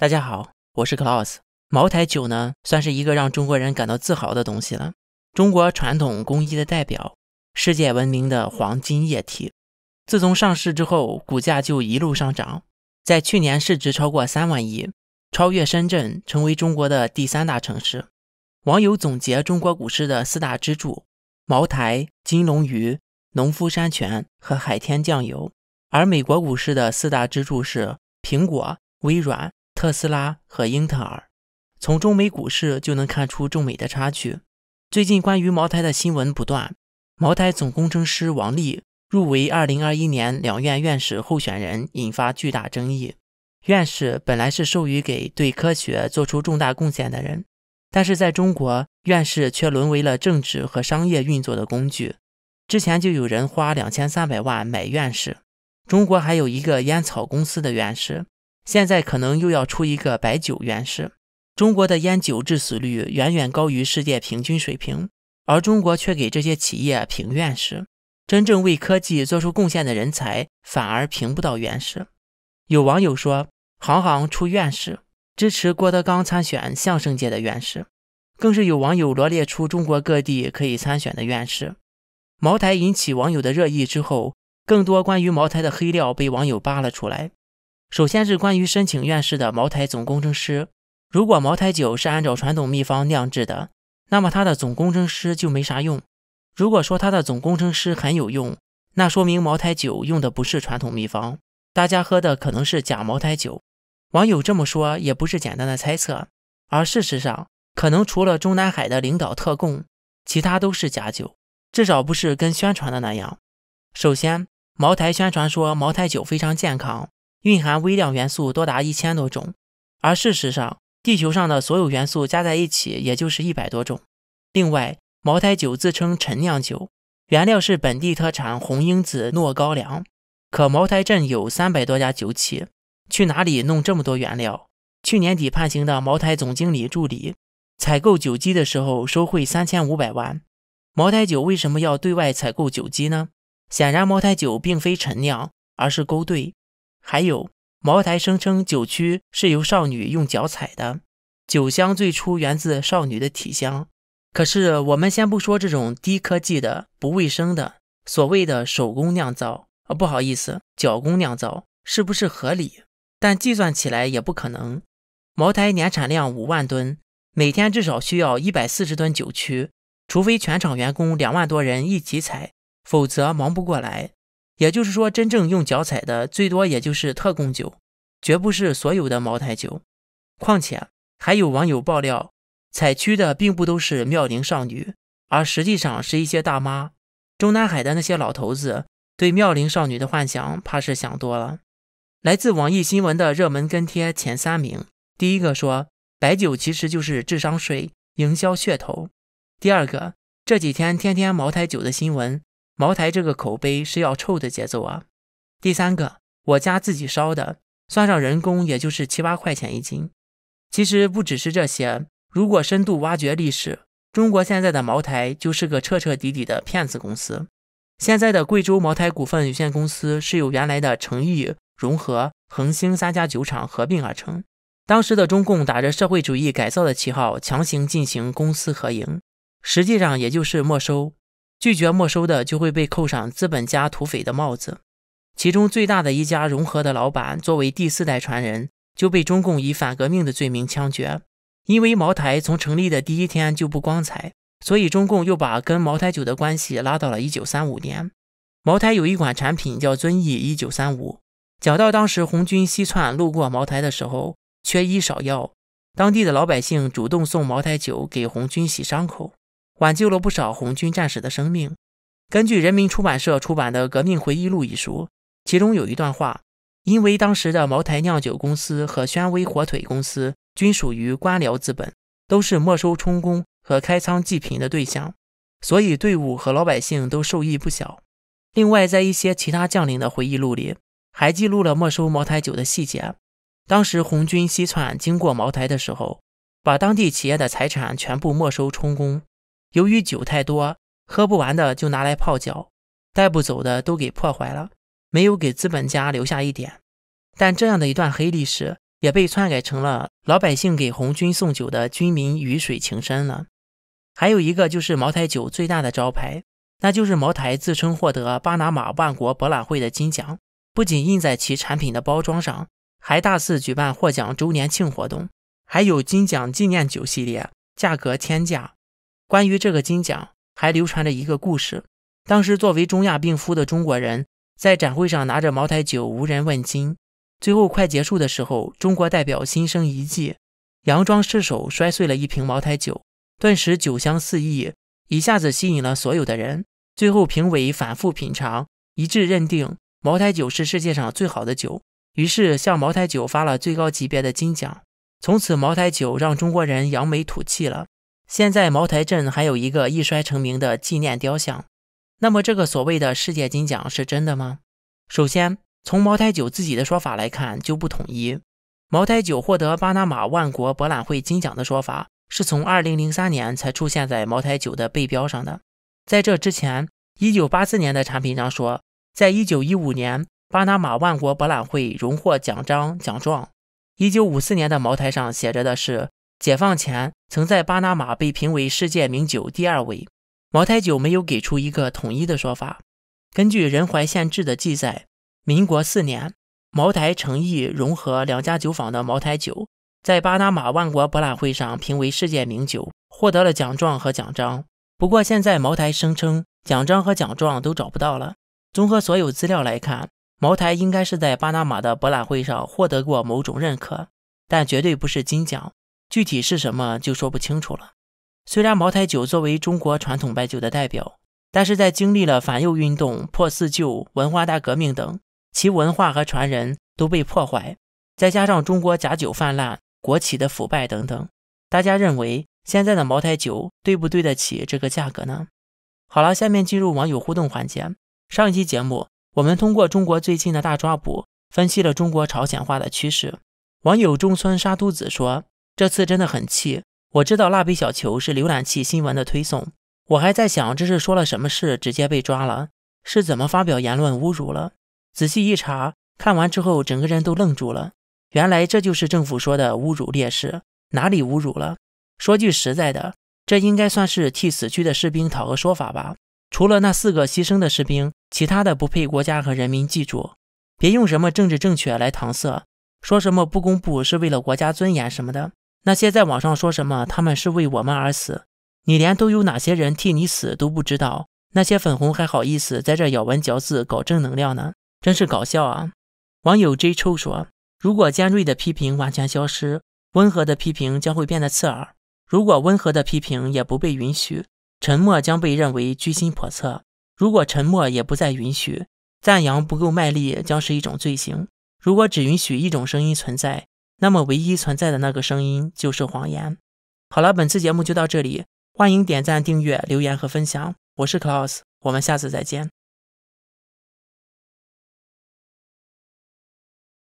大家好，我是 Claus。茅台酒呢，算是一个让中国人感到自豪的东西了，中国传统工艺的代表，世界闻名的黄金液体。自从上市之后，股价就一路上涨，在去年市值超过三万亿，超越深圳，成为中国的第三大城市。网友总结中国股市的四大支柱：茅台、金龙鱼、农夫山泉和海天酱油。而美国股市的四大支柱是苹果、微软。特斯拉和英特尔，从中美股市就能看出中美的差距。最近关于茅台的新闻不断，茅台总工程师王力入围二零二一年两院院士候选人，引发巨大争议。院士本来是授予给对科学做出重大贡献的人，但是在中国，院士却沦为了政治和商业运作的工具。之前就有人花两千三百万买院士，中国还有一个烟草公司的院士。现在可能又要出一个白酒院士，中国的烟酒致死率远远高于世界平均水平，而中国却给这些企业评院士，真正为科技做出贡献的人才反而评不到院士。有网友说：“行行出院士”，支持郭德纲参选相声界的院士，更是有网友罗列出中国各地可以参选的院士。茅台引起网友的热议之后，更多关于茅台的黑料被网友扒了出来。首先是关于申请院士的茅台总工程师，如果茅台酒是按照传统秘方酿制的，那么他的总工程师就没啥用。如果说他的总工程师很有用，那说明茅台酒用的不是传统秘方，大家喝的可能是假茅台酒。网友这么说也不是简单的猜测，而事实上可能除了中南海的领导特供，其他都是假酒，至少不是跟宣传的那样。首先，茅台宣传说茅台酒非常健康。蕴含微量元素多达一千多种，而事实上，地球上的所有元素加在一起也就是一百多种。另外，茅台酒自称陈酿酒，原料是本地特产红缨子糯高粱，可茅台镇有三百多家酒企，去哪里弄这么多原料？去年底判刑的茅台总经理助理，采购酒基的时候收贿三千五百万。茅台酒为什么要对外采购酒基呢？显然，茅台酒并非陈酿，而是勾兑。还有，茅台声称酒曲是由少女用脚踩的，酒香最初源自少女的体香。可是，我们先不说这种低科技的、不卫生的所谓的手工酿造，啊，不好意思，脚工酿造是不是合理？但计算起来也不可能。茅台年产量五万吨，每天至少需要一百四十吨酒曲，除非全场员工两万多人一起踩，否则忙不过来。也就是说，真正用脚踩的最多也就是特供酒，绝不是所有的茅台酒。况且还有网友爆料，采区的并不都是妙龄少女，而实际上是一些大妈。中南海的那些老头子对妙龄少女的幻想，怕是想多了。来自网易新闻的热门跟帖前三名：第一个说，白酒其实就是智商税、营销噱头；第二个，这几天天天茅台酒的新闻。茅台这个口碑是要臭的节奏啊！第三个，我家自己烧的，算上人工，也就是七八块钱一斤。其实不只是这些，如果深度挖掘历史，中国现在的茅台就是个彻彻底底的骗子公司。现在的贵州茅台股份有限公司是由原来的成裕、融合、恒兴三家酒厂合并而成。当时的中共打着社会主义改造的旗号，强行进行公私合营，实际上也就是没收。拒绝没收的就会被扣上资本家、土匪的帽子。其中最大的一家融合的老板，作为第四代传人，就被中共以反革命的罪名枪决。因为茅台从成立的第一天就不光彩，所以中共又把跟茅台酒的关系拉到了一九三五年。茅台有一款产品叫遵义一九三五。讲到当时红军西窜路过茅台的时候，缺医少药，当地的老百姓主动送茅台酒给红军洗伤口。挽救了不少红军战士的生命。根据人民出版社出版的《革命回忆录》一书，其中有一段话：因为当时的茅台酿酒公司和宣威火腿公司均属于官僚资本，都是没收充公和开仓济贫的对象，所以队伍和老百姓都受益不小。另外，在一些其他将领的回忆录里，还记录了没收茅台酒的细节。当时红军西窜经过茅台的时候，把当地企业的财产全部没收充公。由于酒太多，喝不完的就拿来泡脚，带不走的都给破坏了，没有给资本家留下一点。但这样的一段黑历史也被篡改成了老百姓给红军送酒的军民鱼水情深了。还有一个就是茅台酒最大的招牌，那就是茅台自称获得巴拿马万国博览会的金奖，不仅印在其产品的包装上，还大肆举办获奖周年庆活动，还有金奖纪念酒系列，价格天价。关于这个金奖，还流传着一个故事。当时作为中亚病夫的中国人，在展会上拿着茅台酒无人问津。最后快结束的时候，中国代表心生一计，佯装失手摔碎了一瓶茅台酒，顿时酒香四溢，一下子吸引了所有的人。最后评委反复品尝，一致认定茅台酒是世界上最好的酒，于是向茅台酒发了最高级别的金奖。从此，茅台酒让中国人扬眉吐气了。现在茅台镇还有一个一摔成名的纪念雕像。那么，这个所谓的世界金奖是真的吗？首先，从茅台酒自己的说法来看就不统一。茅台酒获得巴拿马万国博览会金奖的说法，是从2003年才出现在茅台酒的背标上的。在这之前，1984年的产品上说，在1915年巴拿马万国博览会荣获奖章奖状；1954年的茅台上写着的是。解放前，曾在巴拿马被评为世界名酒第二位。茅台酒没有给出一个统一的说法。根据仁怀县志的记载，民国四年，茅台成意融合两家酒坊的茅台酒，在巴拿马万国博览会上评为世界名酒，获得了奖状和奖章。不过，现在茅台声称奖章和奖状都找不到了。综合所有资料来看，茅台应该是在巴拿马的博览会上获得过某种认可，但绝对不是金奖。具体是什么就说不清楚了。虽然茅台酒作为中国传统白酒的代表，但是在经历了反右运动、破四旧、文化大革命等，其文化和传人都被破坏。再加上中国假酒泛滥、国企的腐败等等，大家认为现在的茅台酒对不对得起这个价格呢？好了，下面进入网友互动环节。上一期节目我们通过中国最近的大抓捕，分析了中国朝鲜化的趋势。网友中村沙都子说。这次真的很气！我知道《蜡笔小球》是浏览器新闻的推送，我还在想这是说了什么事直接被抓了？是怎么发表言论侮辱了？仔细一查，看完之后整个人都愣住了。原来这就是政府说的侮辱烈士，哪里侮辱了？说句实在的，这应该算是替死去的士兵讨个说法吧？除了那四个牺牲的士兵，其他的不配国家和人民记住。别用什么政治正确来搪塞，说什么不公布是为了国家尊严什么的。那些在网上说什么他们是为我们而死，你连都有哪些人替你死都不知道，那些粉红还好意思在这咬文嚼字搞正能量呢，真是搞笑啊！网友 J 抽说：“如果尖锐的批评完全消失，温和的批评将会变得刺耳；如果温和的批评也不被允许，沉默将被认为居心叵测；如果沉默也不再允许，赞扬不够卖力将是一种罪行；如果只允许一种声音存在。”那么唯一存在的那个声音就是谎言。好了，本次节目就到这里，欢迎点赞、订阅、留言和分享。我是 c l a u s 我们下次再见。